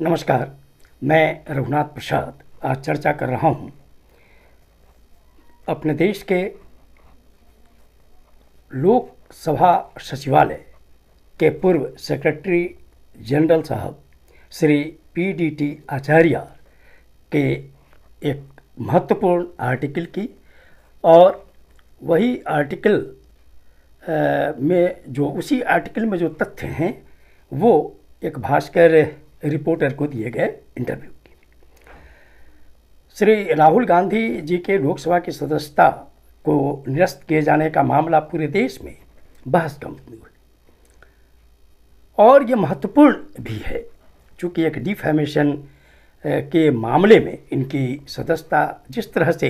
नमस्कार मैं रघुनाथ प्रसाद आज चर्चा कर रहा हूँ अपने देश के लोकसभा सचिवालय के पूर्व सेक्रेटरी जनरल साहब Shri P D T Acharya के एक महत्वपूर्ण आर्टिकल की और वही आर्टिकल में जो उसी आर्टिकल में जो तथ्य हैं वो एक भास्कर रिपोर्टर को दिए गए इंटरव्यू की श्री राहुल गांधी जी के लोकसभा की सदस्यता को निरस्त किए जाने का मामला पूरे देश में बहस कम हुई और ये महत्वपूर्ण भी है चूँकि एक डिफेमेशन के मामले में इनकी सदस्यता जिस तरह से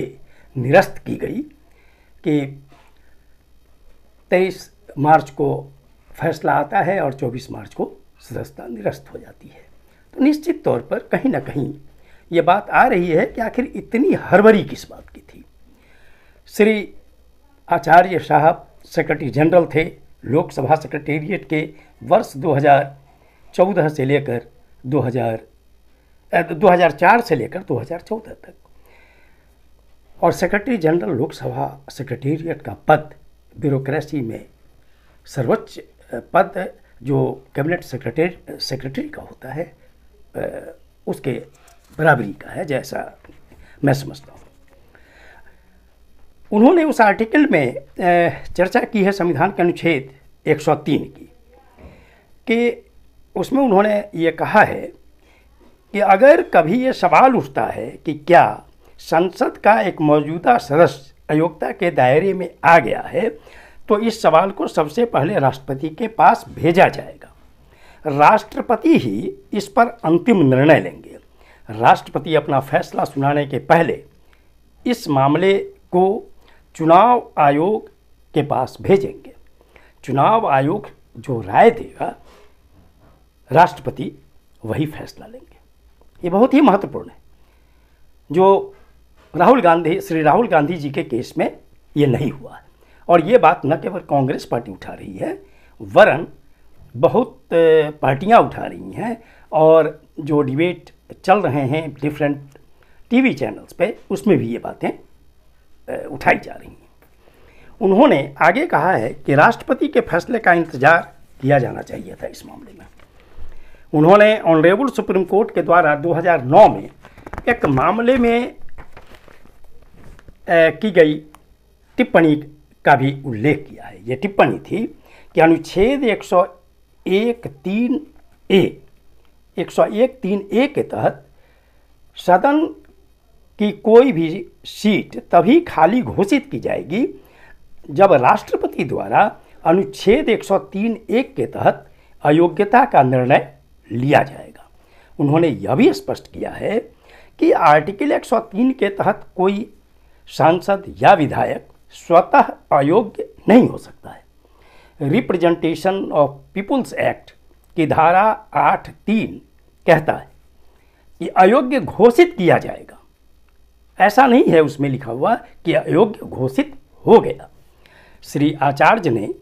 निरस्त की गई कि तेईस मार्च को फैसला आता है और 24 मार्च को सदस्यता निरस्त हो जाती है तो निश्चित तौर पर कहीं ना कहीं ये बात आ रही है कि आखिर इतनी हड़बड़ी किस बात की थी श्री आचार्य साहब सेक्रेटरी जनरल थे लोकसभा सेक्रेटेरिएट के वर्ष 2014 से लेकर 2000 2004 से लेकर 2014 तक और सेक्रेटरी जनरल लोकसभा सेक्रेटेरिएट का पद ब्यूरोक्रेसी में सर्वोच्च पद जो कैबिनेट सेक्रेटरी सेक्रेटरी का होता है उसके बराबरी का है जैसा मैं समझता हूँ उन्होंने उस आर्टिकल में चर्चा की है संविधान के अनुच्छेद 103 की कि उसमें उन्होंने ये कहा है कि अगर कभी ये सवाल उठता है कि क्या संसद का एक मौजूदा सदस्य अयोग्यता के दायरे में आ गया है तो इस सवाल को सबसे पहले राष्ट्रपति के पास भेजा जाएगा राष्ट्रपति ही इस पर अंतिम निर्णय लेंगे राष्ट्रपति अपना फैसला सुनाने के पहले इस मामले को चुनाव आयोग के पास भेजेंगे चुनाव आयोग जो राय देगा राष्ट्रपति वही फैसला लेंगे ये बहुत ही महत्वपूर्ण है जो राहुल गांधी श्री राहुल गांधी जी के केस में ये नहीं हुआ और ये बात न केवल कांग्रेस पार्टी उठा रही है वरन बहुत पार्टियां उठा रही हैं और जो डिबेट चल रहे हैं डिफरेंट टीवी चैनल्स पे उसमें भी ये बातें उठाई जा रही हैं उन्होंने आगे कहा है कि राष्ट्रपति के फैसले का इंतजार किया जाना चाहिए था इस मामले में उन्होंने ऑनरेबल सुप्रीम कोर्ट के द्वारा 2009 में एक मामले में की गई टिप्पणी का भी उल्लेख किया है ये टिप्पणी थी कि अनुच्छेद एक एक तीन ए एक सौ एक तीन ए के तहत सदन की कोई भी सीट तभी खाली घोषित की जाएगी जब राष्ट्रपति द्वारा अनुच्छेद एक सौ तीन एक के तहत अयोग्यता का निर्णय लिया जाएगा उन्होंने यह भी स्पष्ट किया है कि आर्टिकल 103 के तहत कोई सांसद या विधायक स्वतः अयोग्य नहीं हो सकता है रिप्रेजेंटेशन ऑफ पीपुल्स एक्ट की धारा आठ तीन कहता है कि अयोग्य घोषित किया जाएगा ऐसा नहीं है उसमें लिखा हुआ कि अयोग्य घोषित हो गया श्री आचार्य ने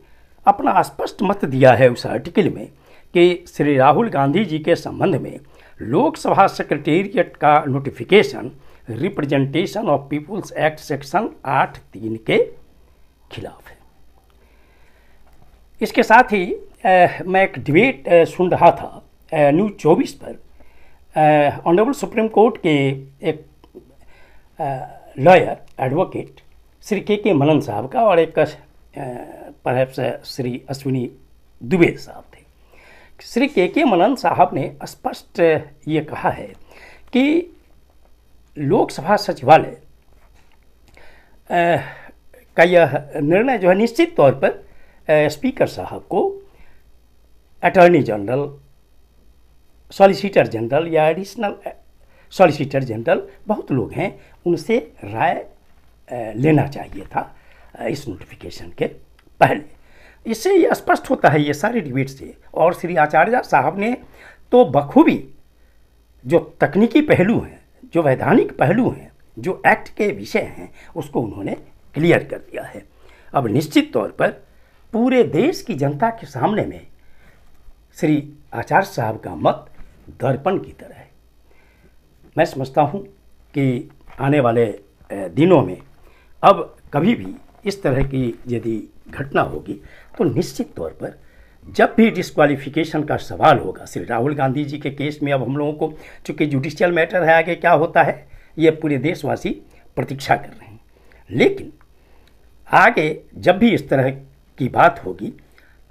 अपना स्पष्ट मत दिया है उस आर्टिकल में कि श्री राहुल गांधी जी के संबंध में लोकसभा सेक्रेटेरिएट का notification representation of people's act section आठ तीन के खिलाफ है इसके साथ ही आ, मैं एक डिबेट सुन रहा था न्यूज चौबीस पर ऑनरेबल सुप्रीम कोर्ट के एक लॉयर एडवोकेट श्री के के मलन साहब का और एक परहैप्स श्री अश्विनी दुबे साहब थे श्री के के मलन साहब ने स्पष्ट ये कहा है कि लोकसभा सचिवालय का यह निर्णय जो है निश्चित तौर पर स्पीकर साहब को अटॉर्नी जनरल सॉलिसिटर जनरल या एडिशनल सॉलिसिटर जनरल बहुत लोग हैं उनसे राय लेना चाहिए था इस नोटिफिकेशन के पहले इससे ये स्पष्ट होता है ये सारे डिबेट से और श्री आचार्य साहब ने तो बखूबी जो तकनीकी पहलू हैं जो वैधानिक पहलू हैं जो एक्ट के विषय हैं उसको उन्होंने क्लियर कर दिया है अब निश्चित तौर पर पूरे देश की जनता के सामने में श्री आचार्य साहब का मत दर्पण की तरह है मैं समझता हूँ कि आने वाले दिनों में अब कभी भी इस तरह की यदि घटना होगी तो निश्चित तौर पर जब भी डिस्क्वालिफिकेशन का सवाल होगा श्री राहुल गांधी जी के केस में अब हम लोगों को चूँकि जुडिशियल मैटर है आगे क्या होता है ये पूरे देशवासी प्रतीक्षा कर रहे हैं लेकिन आगे जब भी इस तरह की बात होगी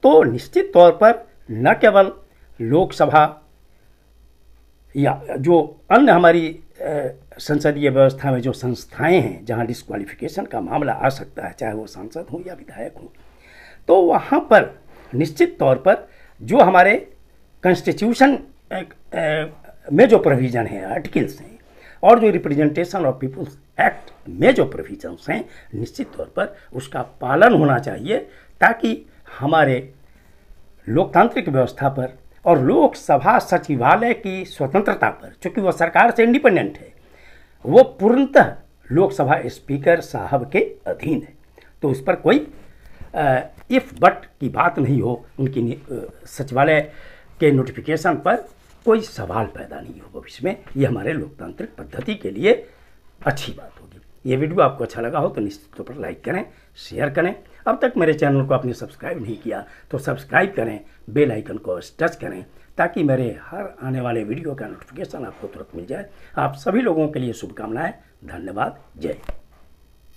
तो निश्चित तौर पर न केवल लोकसभा या जो अन्य हमारी संसदीय व्यवस्था में जो संस्थाएं हैं जहां डिस्क्वालिफिकेशन का मामला आ सकता है चाहे वो सांसद हो या विधायक हो तो वहां पर निश्चित तौर पर जो हमारे कॉन्स्टिट्यूशन में जो प्रोविज़न है आर्टिकल्स हैं और जो रिप्रेजेंटेशन ऑफ पीपुल्स एक्ट में जो प्रोविजन्स हैं निश्चित तौर पर उसका पालन होना चाहिए ताकि हमारे लोकतांत्रिक व्यवस्था पर और लोकसभा सचिवालय की स्वतंत्रता पर चूंकि वह सरकार से इंडिपेंडेंट है वो पूर्णतः लोकसभा स्पीकर साहब के अधीन है तो उस पर कोई इफ़ बट की बात नहीं हो उनकी सचिवालय के नोटिफिकेशन पर कोई सवाल पैदा नहीं हो भविष्य में ये हमारे लोकतांत्रिक पद्धति के लिए अच्छी बात होगी ये वीडियो आपको अच्छा लगा हो तो निश्चित तौर पर लाइक करें शेयर करें अब तक मेरे चैनल को आपने सब्सक्राइब नहीं किया तो सब्सक्राइब करें बेल आइकन को टच करें ताकि मेरे हर आने वाले वीडियो का नोटिफिकेशन आपको तुरंत मिल जाए आप सभी लोगों के लिए शुभकामनाएं धन्यवाद जय